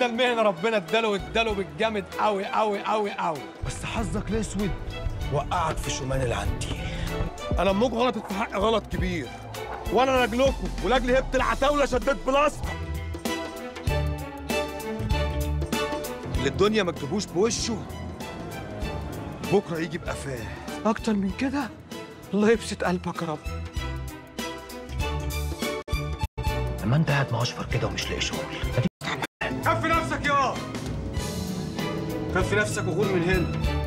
ده المهنه ربنا اداله واداله بالجامد قوي قوي قوي قوي بس حظك الاسود وقعك في شمال العندي انا امك غلطت في حق غلط كبير وانا لاجلكم ولاجل هبت العتاوله شديت بلاصقه اللي الدنيا ما تجيبوش بوشه بكره يجي بقفاه اكتر من كده الله يبسط قلبك يا رب لما انت قاعد اشفر كده ومش لاقي شغل كفي نفسك وخد من هنا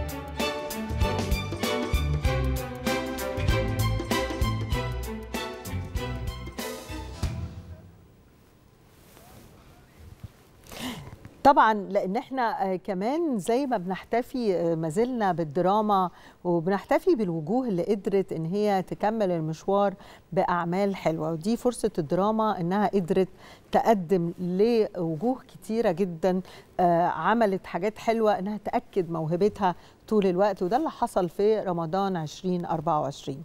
طبعا لان احنا آه، كمان زي ما بنحتفي آه، ما زلنا بالدراما وبنحتفي بالوجوه اللي قدرت ان هي تكمل المشوار باعمال حلوه ودي فرصه الدراما انها قدرت تقدم لوجوه كتيره جدا آه، عملت حاجات حلوه انها تاكد موهبتها طول الوقت وده اللي حصل في رمضان 2024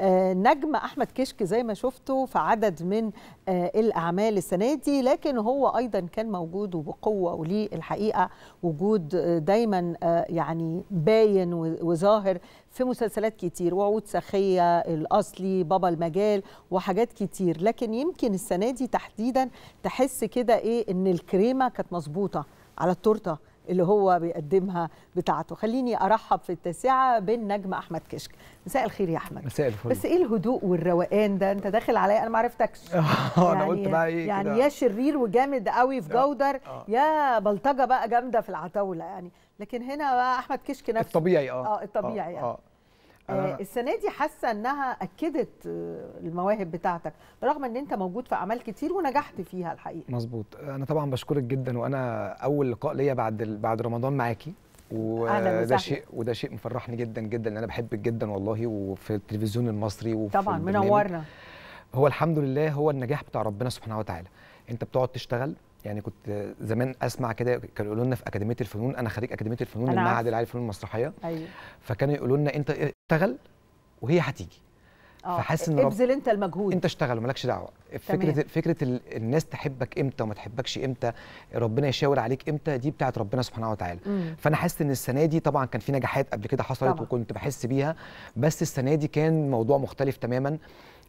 آه، نجم احمد كشك زي ما شفته في عدد من آه، الاعمال السنه دي لكن هو ايضا كان موجود وبقوه وليه الحقيقه وجود آه، دايما يعني باين وظاهر في مسلسلات كتير وعود سخيه الاصلي بابا المجال وحاجات كتير لكن يمكن السنه دي تحديدا تحس كده ايه ان الكريمه كانت مظبوطه على التورته اللي هو بيقدمها بتاعته خليني ارحب في التاسعه بالنجم احمد كشك مساء الخير يا احمد مساء الفل بس ايه الهدوء والروقان ده انت داخل عليا انا ما عرفتكش انا قلت يعني بقى ايه يعني يا شرير وجامد قوي في آه. جودر آه. يا بلطجه بقى جامده في العتاوله يعني لكن هنا بقى احمد كشك نفسه الطبيعي اه اه الطبيعي آه، يعني. آه. آه، السنه دي حاسه انها اكدت آه، المواهب بتاعتك رغم ان انت موجود في اعمال كتير ونجحت فيها الحقيقه مظبوط انا طبعا بشكرك جدا وانا اول لقاء ليا بعد بعد رمضان معاكي وده شيء وده شيء مفرحني جدا جدا لان انا بحبك جدا والله وفي التلفزيون المصري وفي طبعا منورنا هو الحمد لله هو النجاح بتاع ربنا سبحانه وتعالى انت بتقعد تشتغل يعني كنت زمان اسمع كده كانوا يقولوا لنا في اكاديميه الفنون انا خريج اكاديميه الفنون المعهد العالي للفنون المسرحيه ايوه فكانوا يقولوا لنا انت اشتغل وهي هتيجي آه، فحاسس ان ابذل انت المجهود انت اشتغل ومالكش دعوه فكره تمام. فكره الناس تحبك امتى وما تحبكش امتى ربنا يشاور عليك امتى دي بتاعه ربنا سبحانه وتعالى مم. فانا حاسس ان السنه دي طبعا كان في نجاحات قبل كده حصلت طبعا. وكنت بحس بيها بس السنه دي كان موضوع مختلف تماما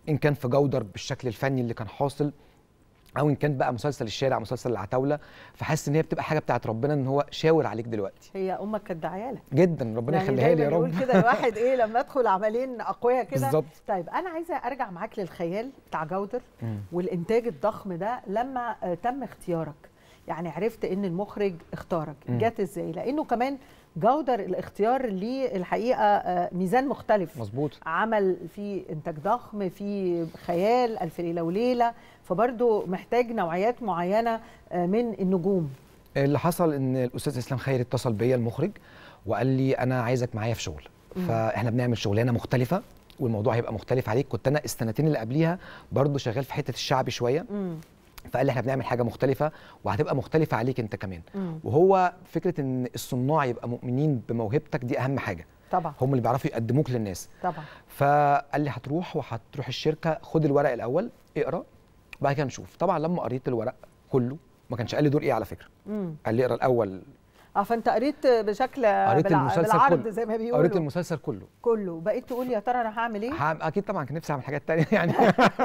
ان كان في جودر بالشكل الفني اللي كان حاصل او ان كان بقى مسلسل الشارع مسلسل العتاوله فحاسس ان هي بتبقى حاجه بتاعت ربنا ان هو شاور عليك دلوقتي هي امك كانت داعيه لك جدا ربنا يعني يخليها لي يا رب كده الواحد ايه لما ادخل عملين اقوياء كده بالظبط طيب انا عايزه ارجع معاك للخيال بتاع جودر والانتاج الضخم ده لما آه، تم اختيارك يعني عرفت ان المخرج اختارك جت ازاي لانه كمان جودر الاختيار ليه الحقيقه آه، ميزان مختلف مظبوط عمل فيه انتاج ضخم فيه خيال الف ليله وليله فبرضه محتاج نوعيات معينه آه، من النجوم اللي حصل ان الاستاذ اسلام خير اتصل بيا المخرج وقال لي انا عايزك معايا في شغل فاحنا بنعمل شغلانه مختلفه والموضوع هيبقى مختلف عليك كنت انا السنتين اللي قبليها برضه شغال في حته الشعبي شويه مم. فقال لي احنا بنعمل حاجه مختلفه وهتبقى مختلفه عليك انت كمان مم. وهو فكره ان الصناع يبقى مؤمنين بموهبتك دي اهم حاجه طبعا هم اللي بيعرفوا يقدموك للناس طبعا فقال لي هتروح وهتروح الشركه خد الورق الاول اقرا بعد كده نشوف طبعا لما قريت الورق كله ما كانش قال لي دور ايه على فكره قال لي اقرا الاول اه فانت قريت بشكل قريت بالع... المسلسل بالعرض كله. زي ما بيقولوا قريت المسلسل كله كله بقيت تقول يا ترى انا هعمل ايه؟ هعمل... اكيد طبعا كان نفسي اعمل حاجات تانية يعني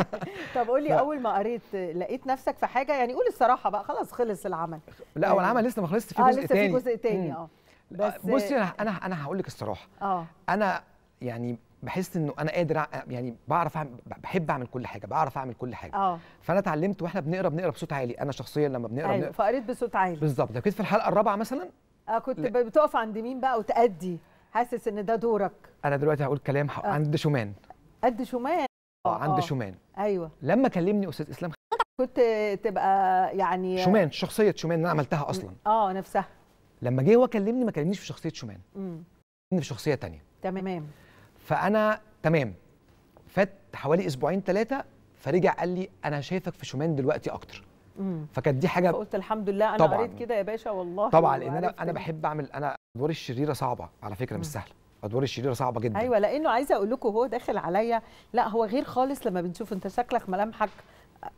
طب قول لي ف... اول ما قريت لقيت نفسك في حاجه يعني قول الصراحه بقى خلاص خلص العمل لا هو يعني... العمل لسه ما خلصش في آه جزء تاني اه لسه في جزء تاني اه بس بصي انا انا هقول لك الصراحه اه انا يعني بحس انه انا قادر يعني بعرف أعمل بحب اعمل كل حاجه بعرف اعمل كل حاجه أوه. فانا اتعلمت واحنا بنقرا بنقرا بصوت عالي انا شخصيا لما بنقرا أيوة. بنقرا فقريت بصوت عالي بالظبط لو كنت في الحلقه الرابعه مثلا اه كنت ل... بتقف عند مين بقى وتأدي حاسس ان ده دورك انا دلوقتي هقول كلام ح... آه. عند شومان قد شومان اه عند آه. شومان ايوه لما كلمني استاذ اسلام كنت تبقى يعني شومان شخصيه شومان انا عملتها اصلا اه نفسها لما جه هو كلمني ما كلمنيش في شخصيه شومان امم في شخصيه تانية تمام فانا تمام فات حوالي اسبوعين ثلاثه فرجع قال لي انا شايفك في شومان دلوقتي اكتر فكانت دي حاجه فقلت الحمد لله انا قريت كده يا باشا والله طبعا لان انا انا بحب اعمل انا ادوار الشريره صعبه على فكره مش سهله ادوار الشريره صعبه جدا ايوه لانه عايزه اقول لكم هو داخل عليا لا هو غير خالص لما بنشوف انت شكلك ملامحك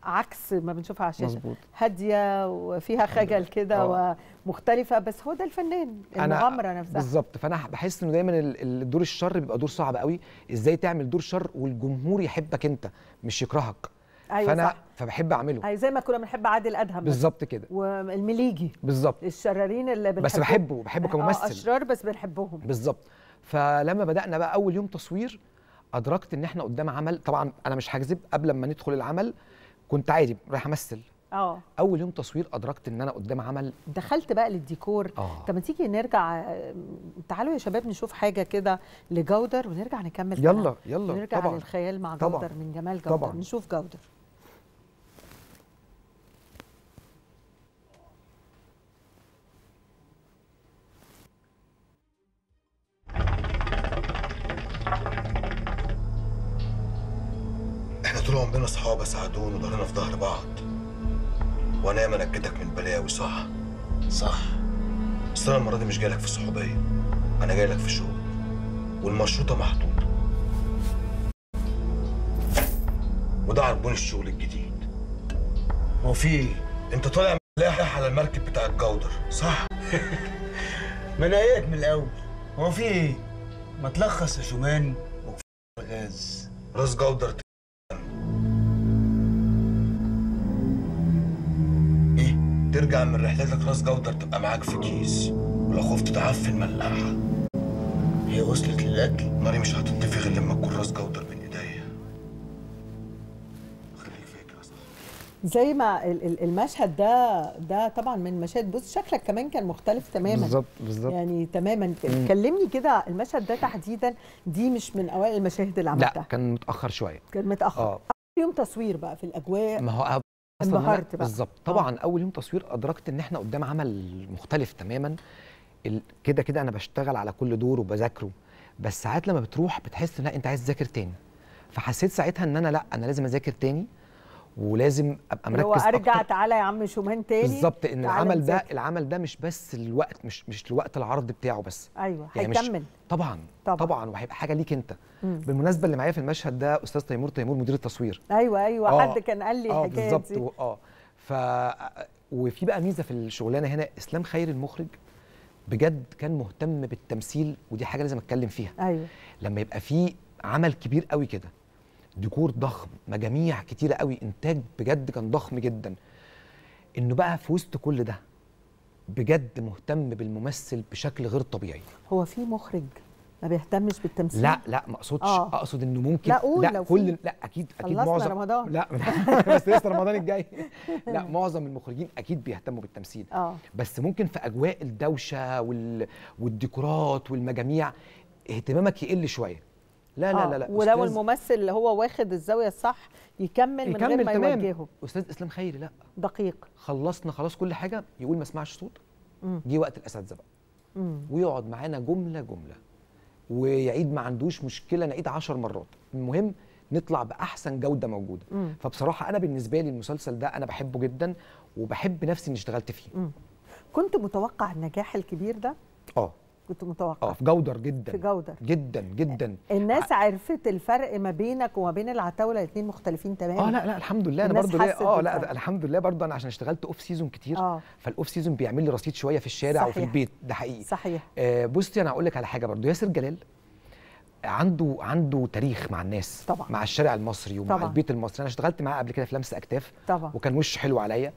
عكس ما بنشوفها على الشاشه مزبوط. هاديه وفيها خجل كده آه. ومختلفه بس هو ده الفنان المغامره نفسها بالظبط فانا بحس انه دايما الدور الشر بيبقى دور صعب قوي ازاي تعمل دور شر والجمهور يحبك انت مش يكرهك أيوة فانا صح. فبحب اعمله أيوة زي ما كنا بنحب عادل ادهم بالظبط كده والمليجي بالظبط الشرارين اللي بنحبهم بس بحبه بحبه آه، كممثل اشرار بس بنحبهم بالظبط فلما بدانا بقى اول يوم تصوير ادركت ان احنا قدام عمل طبعا انا مش هكذب قبل ما ندخل العمل كنت عادي رايح امثل اه اول يوم تصوير ادركت ان انا قدام عمل دخلت بقى للديكور آه. طب ما تيجي نرجع تعالوا يا شباب نشوف حاجه كده لجودر ونرجع نكمل يلا يلا نرجع طبعا. للخيال مع جودر طبعًا. من جمال جودر طبعا. نشوف جودر انا مش جايلك في الصحوبيه انا جايلك في الشغل والمشروطه محطوطه وده عربون الشغل الجديد هو في إيه؟ انت طالع ملاح على المركب بتاع الجودر صح ما انا من الاول هو في ايه ما تلخص يا شومان وكفايه الغاز راس جودر إيه؟ ترجع من رحلتك راس جودر تبقى معاك في كيس ولا خفت في الملاحة هي وصلت للاكل ناري مش هتنطفي غير لما تكون راس جودر من ايديا خليك فاكر زي ما المشهد ده ده طبعا من مشاهد بص شكلك كمان كان مختلف تماما بالظبط بالظبط يعني تماما كلمني كده المشهد ده تحديدا دي مش من اوائل المشاهد اللي عملتها لا كان متاخر شويه كان متاخر آه. اول يوم تصوير بقى في الاجواء ما هو انبهرت بقى بالظبط آه. طبعا اول يوم تصوير ادركت ان احنا قدام عمل مختلف تماما كده كده انا بشتغل على كل دور وبذاكره بس ساعات لما بتروح بتحس لا انت عايز تذاكر تاني فحسيت ساعتها ان انا لا انا لازم اذاكر تاني ولازم ابقى مركز هو ارجع تعالى يا عم شومان تاني بالظبط ان العمل ده العمل ده مش بس الوقت مش مش الوقت العرض بتاعه بس ايوه يعني هيكمل طبعا طبعا, طبعا وهيبقى حاجه ليك انت مم. بالمناسبه اللي معايا في المشهد ده استاذ تيمور تيمور مدير التصوير ايوه ايوه آه حد كان قال لي آه، الحكايه دي اه بالظبط اه ف وفي بقى ميزه في الشغلانه هنا اسلام خير المخرج بجد كان مهتم بالتمثيل ودي حاجه لازم اتكلم فيها ايوه لما يبقى في عمل كبير قوي كده ديكور ضخم مجاميع كتيره قوي انتاج بجد كان ضخم جدا انه بقى في وسط كل ده بجد مهتم بالممثل بشكل غير طبيعي هو في مخرج ما بيهتمش بالتمثيل لا لا ما اقصدش آه. اقصد انه ممكن لا, قول لا لو كل لا اكيد اكيد معظم رمضان لا بس لسه رمضان الجاي لا معظم المخرجين اكيد بيهتموا بالتمثيل آه. بس ممكن في اجواء الدوشه وال... والديكورات والمجاميع اهتمامك يقل شويه لا لا آه. لا لا ولو الممثل اللي هو واخد الزاويه الصح يكمل, يكمل من غير ما تمام. يوجهه استاذ اسلام خيري لا دقيق خلصنا خلاص كل حاجه يقول ما اسمعش صوت جه وقت الاساتذه بقى ويقعد معانا جمله جمله ويعيد ما عندوش مشكله نعيد عشر مرات المهم نطلع باحسن جوده موجوده مم. فبصراحه انا بالنسبه لي المسلسل ده انا بحبه جدا وبحب نفسي اني اشتغلت فيه مم. كنت متوقع النجاح الكبير ده كنت متوقع اه في جودر جدا في جودر جدا جدا الناس عرفت الفرق ما بينك وما بين العتاوله الاثنين مختلفين تماما اه لا لا الحمد لله انا برضو اه لا الحمد لله برضو انا عشان اشتغلت اوف سيزون كتير آه. فالاوف سيزون بيعمل لي رصيد شويه في الشارع صحيح. وفي البيت ده حقيقي صحيح آه بصي انا هقول لك على حاجه برضو ياسر جلال عنده عنده تاريخ مع الناس طبعا مع الشارع المصري ومع طبعا. البيت المصري انا اشتغلت معاه قبل كده في لمس اكتاف طبعا وكان وشه حلو عليا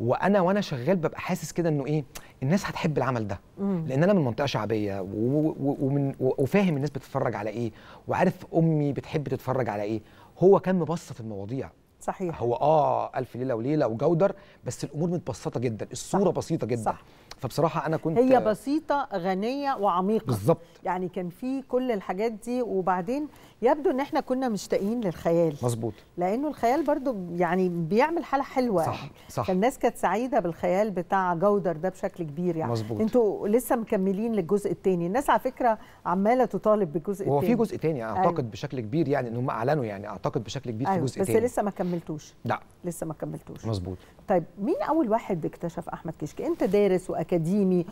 وانا وانا شغال ببقى حاسس كده انه ايه الناس هتحب العمل ده مم. لان انا من منطقه شعبيه ومن وفاهم الناس بتتفرج على ايه وعارف امي بتحب تتفرج على ايه هو كان مبسط المواضيع صحيح هو اه الف ليله وليله وجودر بس الامور متبسطه جدا الصوره صح. بسيطه جدا صح. فبصراحه انا كنت هي بسيطه غنيه وعميقه بالظبط يعني كان في كل الحاجات دي وبعدين يبدو ان احنا كنا مشتاقين للخيال مظبوط لانه الخيال برضو يعني بيعمل حاله حلوه صح صح فالناس كانت سعيده بالخيال بتاع جودر ده بشكل كبير يعني مظبوط انتوا لسه مكملين للجزء الثاني الناس على فكره عماله تطالب بالجزء الثاني هو في جزء ثاني أيوة. اعتقد أيوه. بشكل كبير يعني ان هم اعلنوا يعني اعتقد بشكل كبير أيوه. في جزء ثاني بس لسه ما كملتوش لا لسه ما كملتوش مظبوط طيب مين اول واحد اكتشف احمد كشك انت دارس وأكيد اكاديمي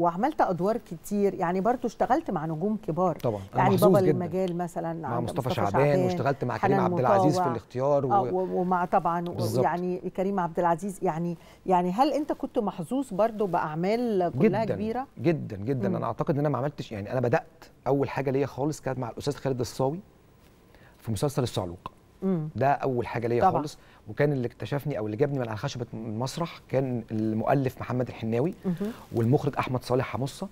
وعملت ادوار كتير يعني برضو اشتغلت مع نجوم كبار طبعا يعني بابا جداً. المجال مثلا مع مصطفى, مصطفى شعبان, واشتغلت مع كريم عبد العزيز في الاختيار و... آه، و... ومع طبعا بالزبط. يعني كريم عبد العزيز يعني يعني هل انت كنت محظوظ برضو باعمال كلها جداً كبيره جدا جدا مم. انا اعتقد ان انا ما عملتش يعني انا بدات اول حاجه ليا خالص كانت مع الاستاذ خالد الصاوي في مسلسل الصعلوق مم. ده اول حاجه ليا خالص وكان اللي اكتشفني او اللي جابني من على خشبه المسرح كان المؤلف محمد الحناوي مم. والمخرج احمد صالح حمصه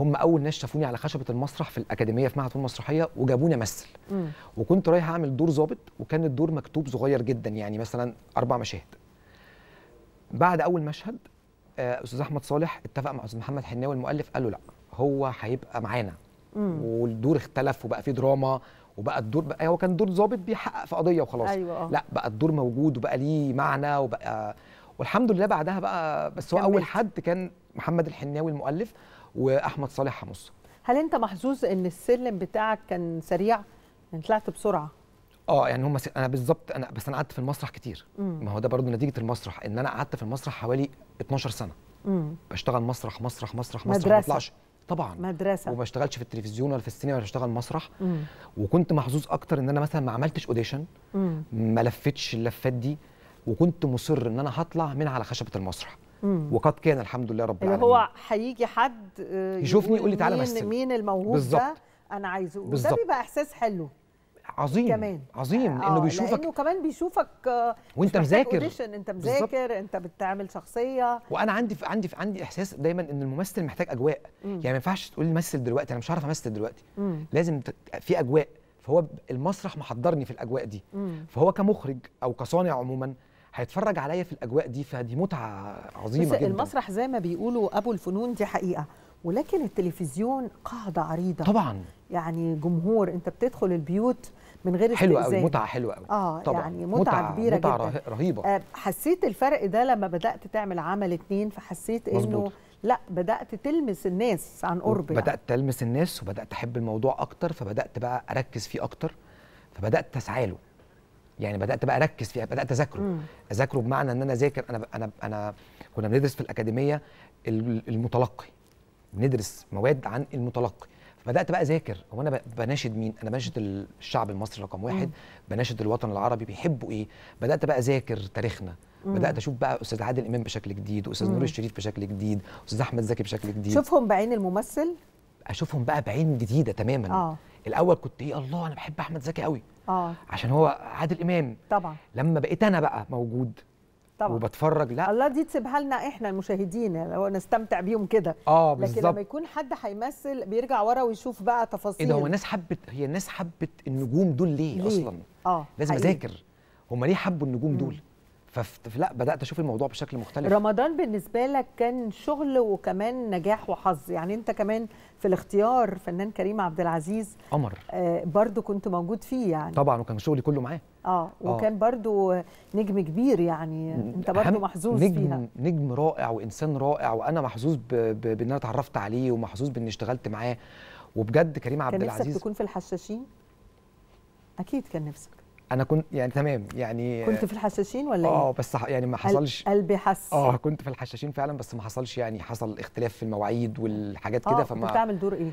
هم اول ناس شافوني على خشبه المسرح في الاكاديميه في معهد المسرحيه وجابوني امثل وكنت رايح اعمل دور ظابط وكان الدور مكتوب صغير جدا يعني مثلا اربع مشاهد بعد اول مشهد آه، استاذ احمد صالح اتفق مع استاذ محمد حناوي المؤلف قال له لا هو هيبقى معانا والدور اختلف وبقى فيه دراما وبقى الدور بقى هو كان دور ظابط بيحقق في قضيه وخلاص أيوة. آه. لا بقى الدور موجود وبقى ليه معنى وبقى والحمد لله بعدها بقى بس هو اول حد كان محمد الحناوي المؤلف واحمد صالح حمص هل انت محظوظ ان السلم بتاعك كان سريع يعني طلعت بسرعه اه يعني هم انا بالظبط انا بس انا قعدت في المسرح كتير مم. ما هو ده برضه نتيجه المسرح ان انا قعدت في المسرح حوالي 12 سنه مم. بشتغل مسرح مسرح مسرح مسرح ما بطلعش طبعا مدرسه وما اشتغلتش في التلفزيون ولا في السينما ولا اشتغل مسرح مم. وكنت محظوظ اكتر ان انا مثلا ما عملتش اوديشن ما لفتش اللفات دي وكنت مصر ان انا هطلع من على خشبه المسرح وقد كان الحمد لله رب العالمين اللي هو هيجي حد آه، يشوفني يقول لي تعالى مثل مين الموهوب ده انا عايزه ده بيبقى احساس حلو عظيم كمان عظيم آه انه آه، بيشوفك لانه كمان بيشوفك آه، وانت مذاكر انت مذاكر انت بتعمل شخصيه وانا عندي في عندي في عندي احساس دايما ان الممثل محتاج اجواء مم. يعني ما ينفعش تقول لي مثل دلوقتي انا مش هعرف امثل دلوقتي مم. لازم في اجواء فهو المسرح محضرني في الاجواء دي مم. فهو كمخرج او كصانع عموما هيتفرج عليا في الاجواء دي فدي متعه عظيمه بس جدا المسرح زي ما بيقولوا ابو الفنون دي حقيقه ولكن التلفزيون قاعده عريضه طبعا يعني جمهور انت بتدخل البيوت من غير حلوه قوي متعه حلوه قوي اه طبعًا. يعني متعه, متعة كبيره متعة جدا متعه رهيبه آه، حسيت الفرق ده لما بدات تعمل عمل اتنين فحسيت انه لا بدات تلمس الناس عن قرب يعني. بدات تلمس الناس وبدات احب الموضوع اكتر فبدات بقى اركز فيه اكتر فبدات اسعى له يعني بدات بقى اركز فيه بدات اذاكره مم. اذاكره بمعنى ان انا اذاكر انا انا انا كنا بندرس في الاكاديميه المتلقي بندرس مواد عن المتلقي بدات بقى اذاكر هو انا بناشد مين انا بناشد الشعب المصري رقم واحد مم. بناشد الوطن العربي بيحبوا ايه بدات بقى اذاكر تاريخنا مم. بدات اشوف بقى استاذ عادل امام بشكل جديد واستاذ نور الشريف بشكل جديد استاذ احمد زكي بشكل جديد شوفهم بعين الممثل اشوفهم بقى بعين جديده تماما آه. الاول كنت ايه الله انا بحب احمد زكي قوي اه عشان هو عادل امام طبعا لما بقيت انا بقى موجود طبعا وبتفرج لا الله دي تسيبها لنا احنا المشاهدين يعني نستمتع بيهم كده اه بالظبط لكن لما يكون حد هيمثل بيرجع ورا ويشوف بقى تفاصيل ايه ده هو الناس حبت هي الناس حبت النجوم دول ليه, ليه؟ اصلا اه لازم اذاكر هم ليه حبوا النجوم مم. دول فلا بدات اشوف الموضوع بشكل مختلف رمضان بالنسبه لك كان شغل وكمان نجاح وحظ يعني انت كمان في الاختيار فنان كريم عبد العزيز قمر برضه آه، برضو كنت موجود فيه يعني طبعا وكان شغلي كله معاه اه, آه. وكان آه. برضو نجم كبير يعني انت برضو محظوظ نجم فيها نجم رائع وانسان رائع وانا محظوظ بان انا اتعرفت عليه ومحظوظ بان اشتغلت معاه وبجد كريم عبد العزيز كان نفسك تكون في الحشاشين اكيد كان نفسك انا كنت يعني تمام يعني كنت في الحشاشين ولا اه إيه؟ بس يعني ما حصلش قلبي حس اه كنت في الحشاشين فعلا بس ما حصلش يعني حصل اختلاف في المواعيد والحاجات كده آه، فما كنت بتعمل دور ايه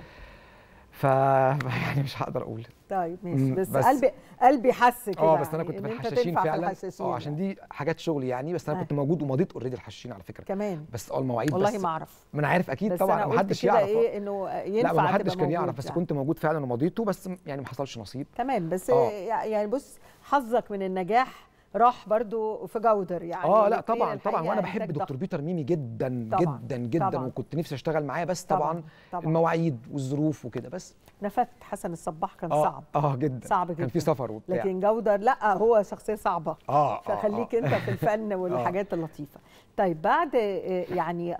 ف يعني مش هقدر اقول طيب ماشي بس, بس قلبي قلبي حس آه، كده اه بس انا كنت من يعني الحشاشين فعلا اه عشان يعني. دي حاجات شغل يعني بس انا آه. كنت موجود ومضيت اوريدي الحشاشين على فكره كمان بس اه المواعيد والله ما اعرف ما انا عارف اكيد طبعا ما حدش يعرف ايه انه ينفع لا ما حدش كان يعرف بس يعني. كنت موجود فعلا ومضيته بس يعني ما حصلش نصيب تمام بس آه. يعني بص حظك من النجاح راح برضو في جودر يعني اه لا طبعا طبعا وانا بحب دكتور بيتر ميمي جدا طبعًا جدا جدا طبعًا وكنت نفسي اشتغل معاه بس طبعا, طبعًا, المواعيد والظروف وكده بس نفت حسن الصباح كان آه صعب اه جدا صعب جدا كان في سفر وبتاع لكن جودر لا هو شخصيه صعبه اه, آه, آه. فخليك آه انت في الفن آه. والحاجات اللطيفه طيب بعد آه، يعني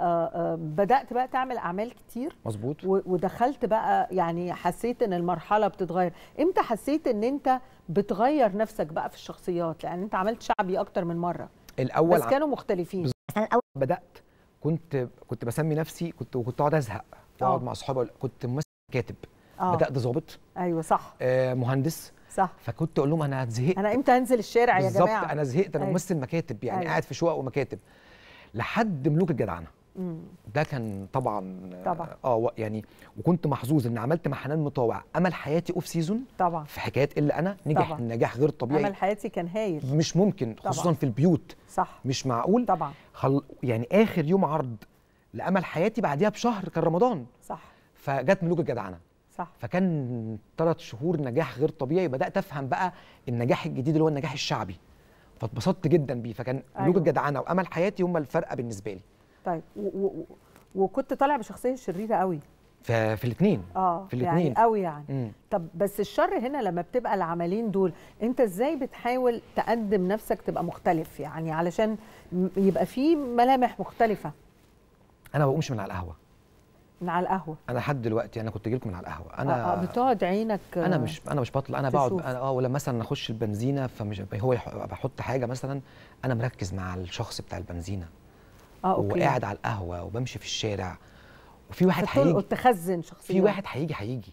بدات بقى تعمل اعمال كتير مظبوط ودخلت بقى يعني حسيت ان المرحله بتتغير امتى حسيت ان انت بتغير نفسك بقى في الشخصيات لان انت عملت شعبي اكتر من مره الاول بس كانوا مختلفين بز... انا الاول بدات كنت كنت بسمي نفسي كنت وكنت اقعد ازهق آه. اقعد مع اصحابي كنت ممثل كاتب أوه. بدات ظابط ايوه صح آه مهندس صح فكنت اقول لهم انا زهقت انا امتى هنزل الشارع يا جماعه بالظبط انا زهقت انا أيوة. ممثل مكاتب يعني أيوة. قاعد في شقق ومكاتب لحد ملوك الجدعنه ده كان طبعا طبعا آه،, اه يعني وكنت محظوظ ان عملت مع حنان مطاوع امل حياتي اوف سيزون طبعا في حكايات الا انا نجح طبعا. نجاح غير طبيعي امل حياتي كان هايل مش ممكن طبعا. خصوصا في البيوت صح مش معقول طبعا خل... يعني اخر يوم عرض لامل حياتي بعديها بشهر كان رمضان صح فجت ملوك الجدعنه صح فكان ثلاث شهور نجاح غير طبيعي بدات افهم بقى النجاح الجديد اللي هو النجاح الشعبي فاتبسطت جدا بيه فكان أيوه. ملوك الجدعنه وامل حياتي هم الفرقه بالنسبه لي طيب و و وكنت طالع بشخصيه شريره قوي في الاثنين اه في الاثنين يعني قوي يعني مم. طب بس الشر هنا لما بتبقى العملين دول انت ازاي بتحاول تقدم نفسك تبقى مختلف يعني علشان يبقى في ملامح مختلفه انا ما بقومش من على القهوه من على القهوه انا لحد دلوقتي انا كنت جايلكم من على القهوه انا آه, آه، بتقعد عينك آه، انا مش انا مش بطل انا بقعد انا اه ولا مثلا اخش البنزينه فمش هو بحط حاجه مثلا انا مركز مع الشخص بتاع البنزينه آه، أوكي. وقاعد على القهوه وبمشي في الشارع وفي واحد هيجي تخزن شخصيه في واحد هيجي هيجي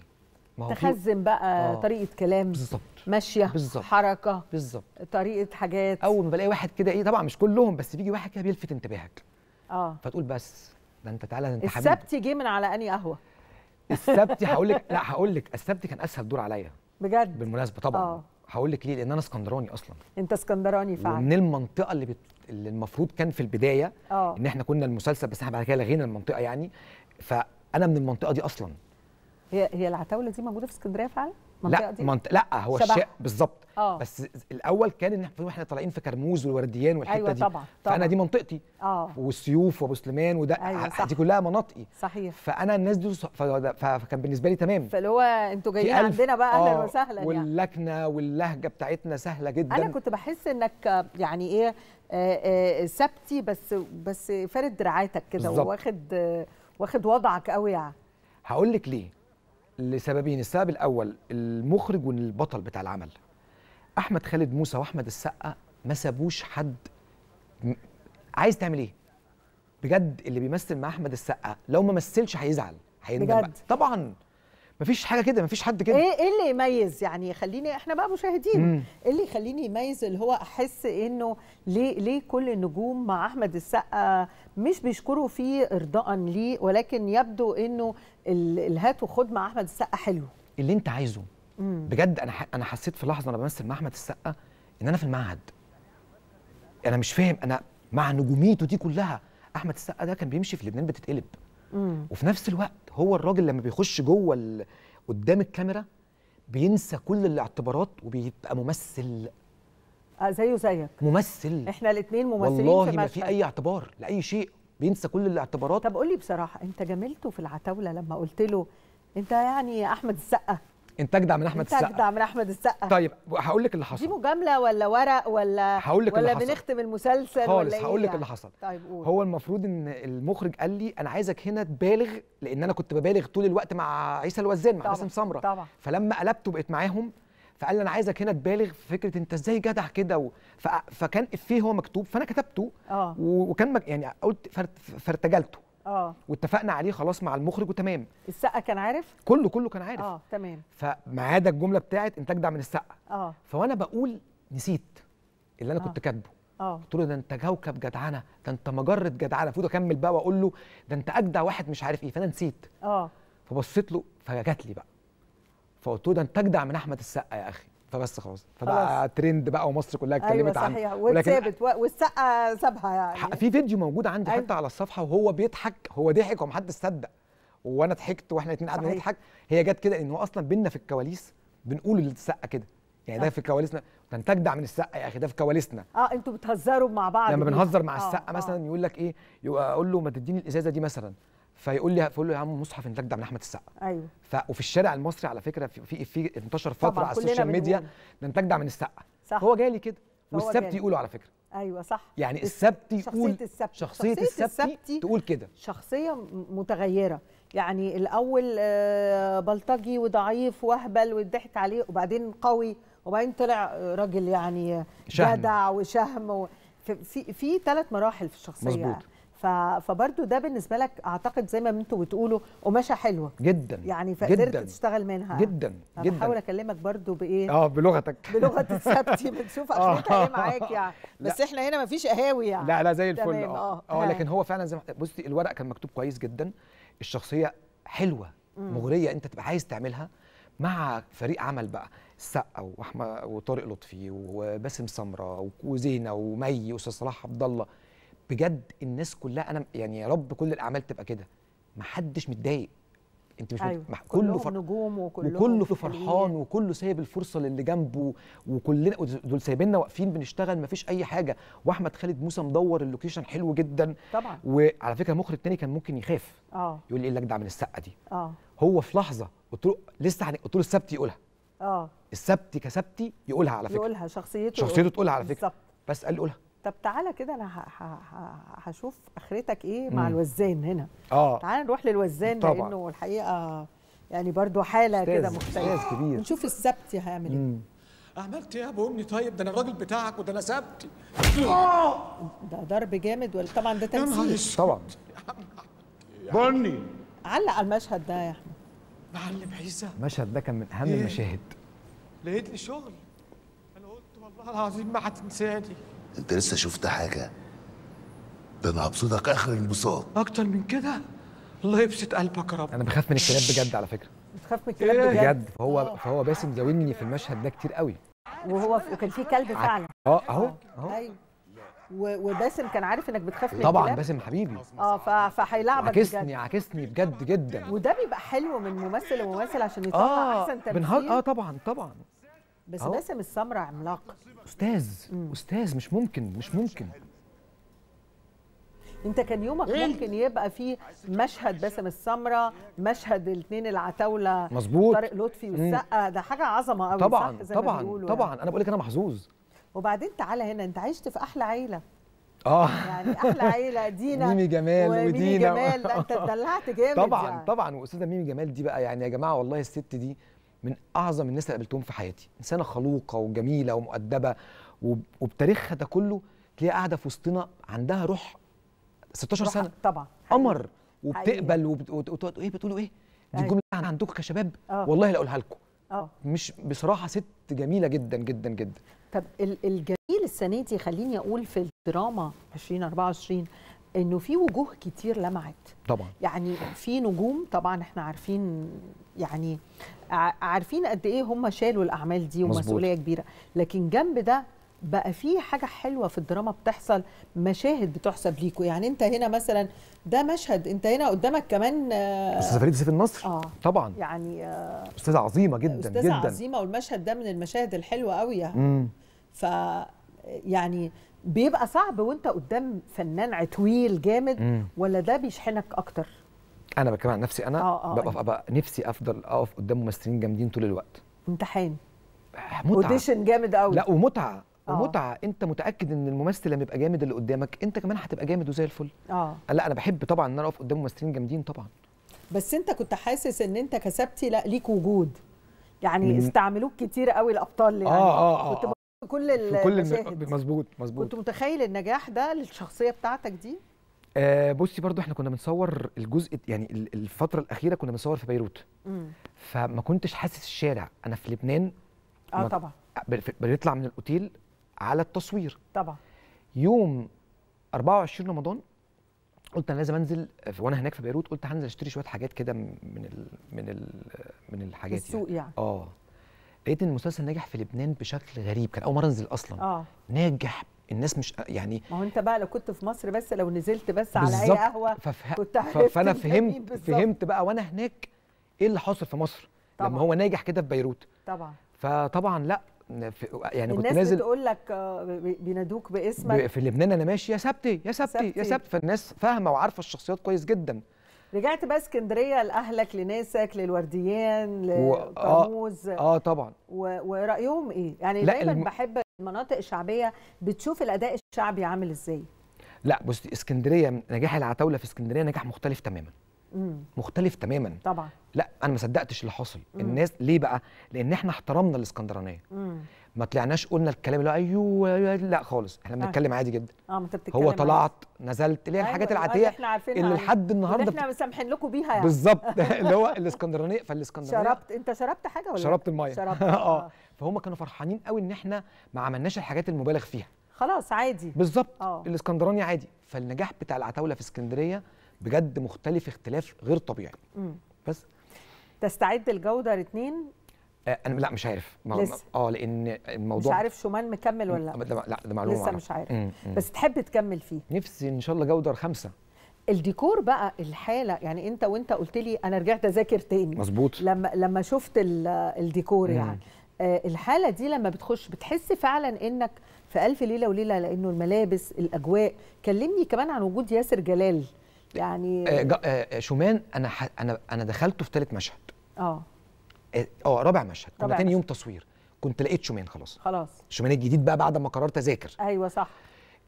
ما هو تخزن بقى آه. طريقه كلام بالظبط ماشيه بالظبط حركه بالظبط طريقه حاجات اول ما بلاقي واحد كده ايه طبعا مش كلهم بس بيجي واحد كده بيلفت انتباهك اه فتقول بس ده انت تعالى انت حبيبي السبت جه من على اني قهوه السبت هقول لك لا هقول لك السبت كان اسهل دور عليا بجد بالمناسبه طبعا آه. هقول لك ليه لان انا اسكندراني اصلا انت اسكندراني فعلا من المنطقه اللي بت... اللي المفروض كان في البدايه أوه. ان احنا كنا المسلسل بس احنا بعد كده لغينا المنطقه يعني فانا من المنطقه دي اصلا هي هي العتاوله دي موجوده في اسكندريه فعلا لا دي؟ منط... لا هو الشيء بالظبط آه. بس الاول كان ان احنا طالعين في كرموز والورديان والحته أيوة دي طبعا. طبعا. فانا دي منطقتي اه والسيوف وابو سليمان وده أيوة صح. دي كلها مناطقي صحيح فانا الناس دي فكان بالنسبه لي تمام فاللي هو انتوا جايين عندنا بقى اهلا آه، وسهلا يعني واللكنه واللهجه بتاعتنا سهله جدا انا كنت بحس انك يعني ايه آه، آه، ثابتي بس بس فارد دراعاتك كده واخد واخد وضعك قوي يعني هقول لك ليه لسببين السبب الاول المخرج والبطل بتاع العمل احمد خالد موسى واحمد السقا ما سابوش حد عايز تعمل ايه بجد اللي بيمثل مع احمد السقا لو ما مثلش هيزعل هيندم طبعا مفيش حاجه كده مفيش حد كده ايه ايه اللي يميز يعني خليني احنا بقى مشاهدين ايه اللي يخليني يميز اللي هو احس انه ليه ليه كل النجوم مع احمد السقا مش بيشكروا فيه ارضاء ليه ولكن يبدو انه الهات وخد مع احمد السقا حلو اللي انت عايزه مم. بجد انا انا حسيت في لحظه انا بمثل مع احمد السقا ان انا في المعهد انا مش فاهم انا مع نجوميته دي كلها احمد السقا ده كان بيمشي في لبنان بتتقلب مم. وفي نفس الوقت هو الراجل لما بيخش جوه قدام الكاميرا بينسى كل الاعتبارات وبيبقى ممثل آه، زيه زيك ممثل احنا الاثنين ممثلين والله في ما في اي اعتبار لاي شيء بينسى كل الاعتبارات طب قول لي بصراحه انت جملته في العتاوله لما قلت له انت يعني احمد السقا انت اجدع من احمد السقا اجدع من احمد السقا طيب هقول لك اللي حصل دي مجامله ولا ورق ولا هقول لك ولا بنختم المسلسل خالص ولا إيه هقول لك يعني؟ اللي حصل طيب قول. هو المفروض ان المخرج قال لي انا عايزك هنا تبالغ لان انا كنت ببالغ طول الوقت مع عيسى الوزان مع حسام سمره طبعا فلما قلبت وبقيت معاهم فقال لي انا عايزك هنا تبالغ في فكره انت ازاي جدع كده و... ف... فكان فيه هو مكتوب فانا كتبته آه. وكان مك... يعني قلت فرت... فارتجلته اه واتفقنا عليه خلاص مع المخرج وتمام السقا كان عارف كله كله كان عارف اه تمام فما عدا الجمله بتاعت انتاج دعم من السقا اه فوانا بقول نسيت اللي انا آه. كنت كاتبه اه قلت له ده انت كوكب جدعنه ده انت مجره جدعنه المفروض اكمل بقى واقول له ده انت اجدع واحد مش عارف ايه فانا نسيت اه فبصيت له فجت لي بقى فقلت له ده انت اجدع من احمد السقا يا اخي فبس خلاص فبقى ترند بقى ومصر كلها أيوة، اتكلمت عنه ايوه صحيح واتثابت والسقه سابها يعني في فيديو موجود عندي أيوة. حتى على الصفحه وهو بيضحك هو ضحك ومحدش صدق وانا ضحكت واحنا الاثنين قعدنا نضحك هي جت كده انه اصلا بينا في الكواليس بنقول السقه كده يعني ده في كواليسنا ده انت اجدع من السقه يا اخي ده في كواليسنا اه انتوا بتهزروا مع بعض لما بنهزر مع آه، السقه آه مثلا يقول لك ايه اقول له ما تديني الازازه دي مثلا فيقول لي فيقول له يا عم مصحف انت جدع من احمد السقا ايوه ف... وفي الشارع المصري على فكره في في انتشر فتره على السوشيال ميديا ده انت جدع من السقا صح هو جالي كده والسبت يقولوا على فكره ايوه صح يعني السبت يقول شخصيه السبت شخصيه, شخصية السبت تقول كده شخصيه متغيره يعني الاول آه، بلطجي وضعيف واهبل واتضحك عليه وبعدين قوي وبعدين طلع راجل يعني جدع وشهم و... في في ثلاث مراحل في الشخصيه مظبوط فبرضه ده بالنسبه لك اعتقد زي ما انتوا بتقولوا قماشه حلوه جدا يعني فقدرت تشتغل منها جدا جدا بحاول اكلمك برضه بايه اه بلغتك بلغه السبتي بنشوف عشان ايه معاك يعني بس لا. احنا هنا مفيش قهاوي يعني لا لا زي الفل اه اه, آه، لكن هو فعلا زي ما بصي الورق كان مكتوب كويس جدا الشخصيه حلوه مغريه انت تبقى عايز تعملها مع فريق عمل بقى السقا واحمد وطارق لطفي وباسم سمره وزينه ومي واستاذ صلاح عبد الله بجد الناس كلها انا يعني يا رب كل الاعمال تبقى كده ما حدش متضايق انت مش أيوة. مت... كله فر... نجوم وكله, وكله في فرحان وكله سايب الفرصه للي جنبه وكلنا دول سايبيننا واقفين بنشتغل ما فيش اي حاجه واحمد خالد موسى مدور اللوكيشن حلو جدا طبعا وعلى فكره المخرج التاني كان ممكن يخاف اه يقول لي ايه ده من السقه دي اه هو في لحظه قلت له لسه قلت له السبت يقولها اه السبت كسبتي يقولها على فكره يقولها شخصيته شخصيته تقولها على فكره بالزبط. بس قال لي قولها طب تعالى كده انا هشوف اخرتك ايه مع مم. الوزان هنا اه تعالى نروح للوزان طبعا. لانه الحقيقه يعني برضو حاله كده مختلفه كبير نشوف السبت هيعمل ايه عملت ايه يا ابو امي طيب ده انا الراجل بتاعك وده انا سبتي ده ضرب جامد ولا طبعا ده تمثيل طبعا بني علق على المشهد ده يا احمد معلم عيسى المشهد ده كان من اهم إيه؟ المشاهد لقيت لي شغل انا قلت والله العظيم ما هتنساني انت لسه شفت حاجه ده انا هبسطك اخر البساط اكتر من كده الله يبسط قلبك يا رب انا بخاف من الكلاب بجد على فكره بتخاف من الكلاب إيه؟ بجد بجد فهو فهو باسم زاويني في المشهد ده كتير قوي وهو وكان في كلب فعلا اه اهو اهو ايوه وباسم كان عارف انك بتخاف من طبعا باسم حبيبي اه فهيلعبك بجد عكسني عكسني بجد جدا وده بيبقى حلو من ممثل لممثل عشان يطلع آه احسن تمثيل اه طبعا طبعا بس باسم السمره عملاق استاذ مم. استاذ مش ممكن مش ممكن انت كان يومك إيه؟ ممكن يبقى فيه مشهد باسم السمره مشهد الاثنين العتاوله مظبوط طارق لطفي والسقا ده حاجه عظمه قوي طبعا صح؟ طبعا طبعا يعني. انا بقول لك انا محظوظ وبعدين تعالى هنا انت عشت في احلى عيله اه يعني احلى عيله دينا ميمي جمال وميمي ودينا جمال ده انت اتدلعت جامد طبعا يعني. طبعا واستاذه ميمي جمال دي بقى يعني يا جماعه والله الست دي من اعظم الناس اللي قابلتهم في حياتي انسانه خلوقه وجميله ومؤدبه وبتاريخها ده كله تلاقيها قاعده في وسطنا عندها روح 16 سنه طبعا قمر وبتقبل وبتقول ايه بتقولوا ايه دي الجمله أيوة. عندكم كشباب أوه. والله لا اقولها لكم اه مش بصراحه ست جميله جدا جدا جدا طب الجميل السنه دي خليني اقول في الدراما 2024 انه في وجوه كتير لمعت طبعا يعني في نجوم طبعا احنا عارفين يعني عارفين قد ايه هم شالوا الاعمال دي ومسؤوليه كبيره لكن جنب ده بقى في حاجه حلوه في الدراما بتحصل مشاهد بتحسب ليكوا يعني انت هنا مثلا ده مشهد انت هنا قدامك كمان آه، استاذه فريد سيف النصر آه طبعا يعني آه استاذه عظيمه جدا استاذه جدا استاذه عظيمه والمشهد ده من المشاهد الحلوه قوي يعني ف يعني بيبقى صعب وانت قدام فنان عتويل جامد مم. ولا ده بيشحنك اكتر انا بتكلم عن نفسي انا آه آه ببقى, ببقى, أيوه. ببقى نفسي افضل اقف قدام ممثلين جامدين طول الوقت امتحان متعه اوديشن جامد قوي لا ومتعه آه. ومتعه انت متاكد ان الممثل لما يبقى جامد اللي قدامك انت كمان هتبقى جامد وزي الفل اه لا انا بحب طبعا ان انا اقف قدام ممثلين جامدين طبعا بس انت كنت حاسس ان انت كسبتي لا ليك وجود يعني استعملوك كتير قوي الابطال يعني آه آه آه كنت آه. كل المشاهد مظبوط مظبوط كنت متخيل النجاح ده للشخصيه بتاعتك دي آه بصي برضو احنا كنا بنصور الجزء يعني الفتره الاخيره كنا بنصور في بيروت مم. فما كنتش حاسس الشارع انا في لبنان اه طبعا آه، بنطلع من الاوتيل على التصوير طبعا يوم 24 رمضان قلت انا لازم انزل وانا هناك في بيروت قلت هنزل اشتري شويه حاجات كده من ال من ال من الحاجات السوق يعني, يعني. اه لقيت ان المسلسل ناجح في لبنان بشكل غريب كان اول مره انزل اصلا آه. ناجح الناس مش يعني ما هو انت بقى لو كنت في مصر بس لو نزلت بس على اي قهوه ففه... كنت فانا فهمت فهمت بقى وانا هناك ايه اللي حاصل في مصر طبعًا. لما هو ناجح كده في بيروت طبعا فطبعا لا يعني كنت نازل الناس بتقول لك آه، بينادوك باسمك في لبنان انا ماشي يا سبتي يا سبتي, سبتي. يا سبتي فالناس فاهمه وعارفه الشخصيات كويس جدا رجعت بقى اسكندريه لاهلك لناسك للورديان لقاموز آه, اه طبعا و... ورايهم ايه يعني دايما الم... بحب المناطق الشعبيه بتشوف الاداء الشعبي عامل ازاي لا بصي اسكندريه نجاح العتاوله في اسكندريه نجاح مختلف تماما مم. مختلف تماما طبعا لا انا ما صدقتش اللي حصل مم. الناس ليه بقى لان احنا احترمنا الاسكندرانيه ما طلعناش قلنا الكلام اللي أيوه،, أيوة, ايوه لا خالص احنا آه. بنتكلم عادي جدا اه هو طلعت نزلت اللي هي أيوة الحاجات العاديه اللي, اللي لحد النهارده احنا مسامحين لكم بيها يعني بالظبط اللي هو الاسكندرانيه فالاسكندرانيه شربت انت شربت حاجه ولا شربت الميه شربت آه. اه فهم كانوا فرحانين قوي ان احنا ما عملناش الحاجات المبالغ فيها خلاص عادي بالظبط آه. الاسكندراني عادي فالنجاح بتاع العتاوله في اسكندريه بجد مختلف اختلاف غير طبيعي بس تستعد الجوده الاثنين آه، انا لا مش عارف ما لسه. اه لان الموضوع مش عارف شومان مكمل ولا لا لا ده معلومه لسه مش عارف مم. مم. بس تحب تكمل فيه نفسي ان شاء الله جودر خمسه الديكور بقى الحاله يعني انت وانت قلت لي انا رجعت اذاكر تاني مظبوط لما لما شفت الديكور يعني. مم. يعني آه الحاله دي لما بتخش بتحس فعلا انك في الف ليله وليله لانه الملابس الاجواء كلمني كمان عن وجود ياسر جلال يعني آه، آه، آه، شومان انا انا انا دخلته في ثالث مشهد اه اه رابع مشهد كنا تاني يوم تصوير كنت لقيت شومان خلاص خلاص شومان الجديد بقى بعد ما قررت اذاكر ايوه صح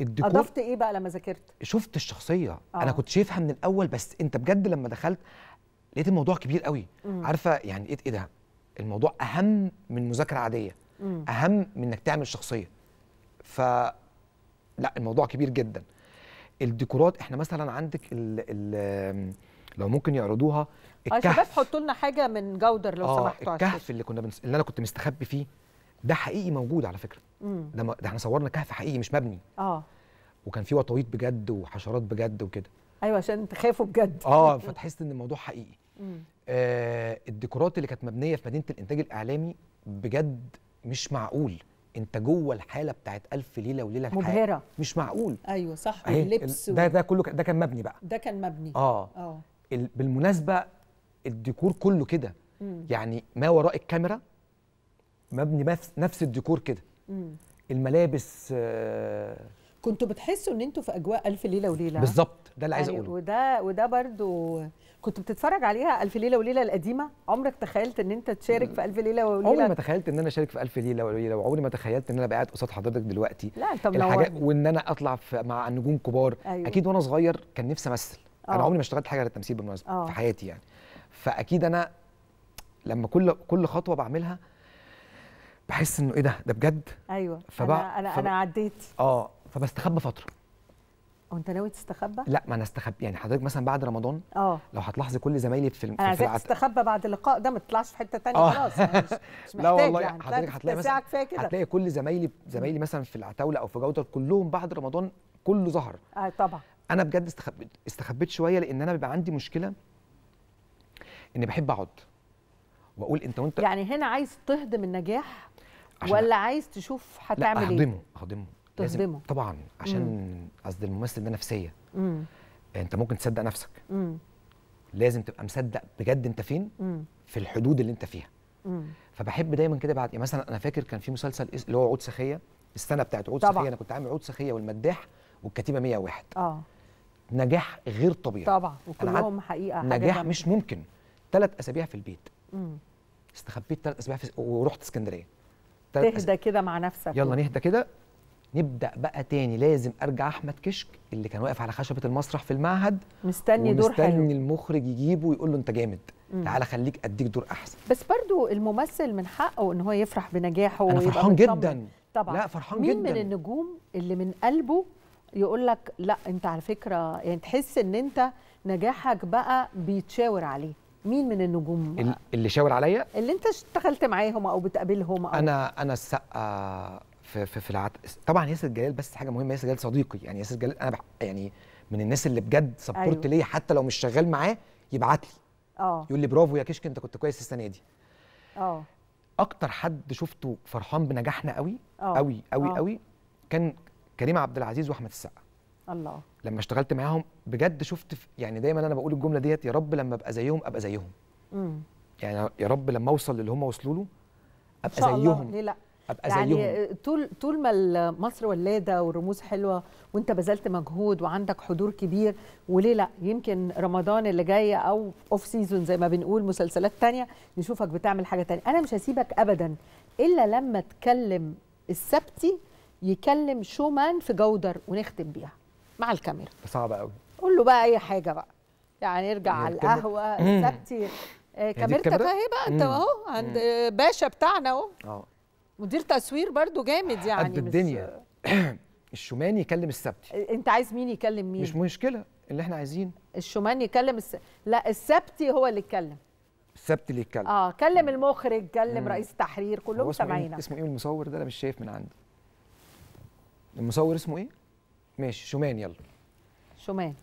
الديكور اضفت ايه بقى لما ذاكرت شفت الشخصيه أوه. انا كنت شايفها من الاول بس انت بجد لما دخلت لقيت الموضوع كبير قوي مم. عارفه يعني ايه, إيه ده الموضوع اهم من مذاكره عاديه مم. اهم من انك تعمل شخصيه ف لا الموضوع كبير جدا الديكورات احنا مثلا عندك ال ال لو ممكن يعرضوها آه، الكهف يا شباب حطوا لنا حاجه من جودر لو آه سمحتوا الكهف اللي كنا بنس... اللي انا كنت مستخبي فيه ده حقيقي موجود على فكره ده, م... ده احنا صورنا كهف حقيقي مش مبني اه وكان فيه وطويط بجد وحشرات بجد وكده ايوه عشان تخافوا بجد اه فتحس ان الموضوع حقيقي آه الديكورات اللي كانت مبنيه في مدينه الانتاج الاعلامي بجد مش معقول انت جوه الحاله بتاعت الف ليله وليله مبهره مش معقول ايوه صح اللبس ده ده كله ده كان مبني بقى ده كان مبني اه اه بالمناسبه الديكور كله كده يعني ما وراء الكاميرا مبني نفس الديكور كده الملابس آه كنتوا بتحسوا ان انتوا في اجواء الف ليله وليله بالظبط ده اللي عايز يعني اقوله يعني وده وده برضو كنت بتتفرج عليها الف ليله وليله القديمه عمرك تخيلت ان انت تشارك في الف ليله وليله عمري ما تخيلت ان انا اشارك في الف ليله وليله وعمري ما تخيلت ان انا بقعد قصاد حضرتك دلوقتي لا انت الحاجات وان انا اطلع مع نجوم كبار أيوة. اكيد وانا صغير كان نفسي امثل انا آه. عمري ما اشتغلت حاجه للتمثيل التمثيل بالمناسبه آه. في حياتي يعني فاكيد انا لما كل كل خطوه بعملها بحس انه ايه ده ده بجد ايوه فبقى انا انا, فبقى أنا عديت اه فبستخبى فتره هو انت ناوي تستخبى؟ لا ما انا استخبى يعني حضرتك مثلا بعد رمضان اه لو هتلاحظي كل زمايلي في الم... انا عايزاك تستخبى بعد اللقاء ده ما تطلعش في حته ثانيه آه. خلاص يعني مش, مش لا والله يعني حضرتك هتلاقي مثلا هتلاقي كل زمايلي زمايلي مثلا في العتاوله او في جوده كلهم بعد رمضان كله ظهر اه طبعا انا بجد استخبيت استخبيت شويه لان انا بيبقى عندي مشكله اني بحب اقعد واقول انت وانت يعني هنا عايز تهضم النجاح ولا عايز تشوف هتعمل ايه؟ لا هضمه هضمه تصدمه طبعا عشان قصد الممثل ده نفسيه مم. انت ممكن تصدق نفسك مم. لازم تبقى مصدق بجد انت فين مم. في الحدود اللي انت فيها مم. فبحب دايما كده بعد يعني مثلا انا فاكر كان في مسلسل اللي هو عود سخيه السنه بتاعت عود طبعًا. سخيه انا كنت عامل عود سخيه والمداح والكتيبه 101 اه نجاح غير طبيعي طبعا وكلهم حقيقه نجاح جميل. مش ممكن ثلاث اسابيع في البيت مم. استخبيت ثلاث اسابيع في... ورحت اسكندريه تهدى أس... كده مع نفسك يلا نهدى كده نبدا بقى تاني لازم ارجع احمد كشك اللي كان واقف على خشبه المسرح في المعهد مستني دور حلو مستني المخرج يجيبه ويقول له انت جامد تعالى خليك اديك دور احسن بس برضو الممثل من حقه ان هو يفرح بنجاحه انا فرحان جدا طبعا لا فرحان مين جدا مين من النجوم اللي من قلبه يقول لك لا انت على فكره يعني تحس ان انت نجاحك بقى بيتشاور عليه مين من النجوم اللي شاور عليا اللي انت اشتغلت معاهم او بتقابلهم او انا انا السقا في في, في العت... طبعا ياسر جلال بس حاجه مهمه ياسر جلال صديقي يعني ياسر جلال انا بح... يعني من الناس اللي بجد سبورت أيوة. ليا حتى لو مش شغال معاه يبعت لي اه يقول لي برافو يا كشك انت كنت كويس السنه دي اه اكتر حد شفته فرحان بنجاحنا قوي أوه. قوي قوي أوه. قوي كان كريم عبد العزيز واحمد السقا الله لما اشتغلت معاهم بجد شفت يعني دايما انا بقول الجمله ديت يا رب لما ابقى زيهم ابقى زيهم امم يعني يا رب لما اوصل للي هم وصلوا له ابقى زيهم ليه لا ابقى يعني زيهم طول طول ما مصر ولاده والرموز حلوه وانت بذلت مجهود وعندك حضور كبير وليه لا يمكن رمضان اللي جاي او اوف سيزون زي ما بنقول مسلسلات تانية نشوفك بتعمل حاجه تانية انا مش هسيبك ابدا الا لما تكلم السبتي يكلم شومان في جودر ونختم بيها مع الكاميرا صعبه قوي قول له بقى اي حاجه بقى يعني ارجع يعني على القهوه السبتي آه، يعني كاميرتك اهي بقى انت اهو عند باشا بتاعنا اهو آه. مدير تصوير برضو جامد يعني قد الدنيا الشومان يكلم السبتي انت عايز مين يكلم مين مش مشكله اللي احنا عايزينه الشومان يكلم الس... لا السبتي هو اللي يتكلم السبتي اللي يتكلم اه كلم المخرج كلم مم. رئيس التحرير كلهم إيه؟ سامعينك اسمه ايه المصور ده انا مش شايف من عندي المصور اسمه ايه ماشي شومان يلا شومان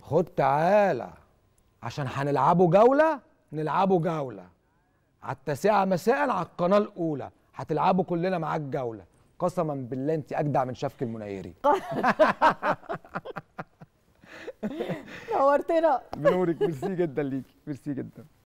خد تعالى عشان هنلعبوا جوله نلعبوا جوله على التاسعه مساء على القناه الاولى هتلعبوا كلنا معاك جوله قسما بالله انت اجدع من شفك المنيري نورتنا بنورك ميرسي جدا ليكي ميرسي جدا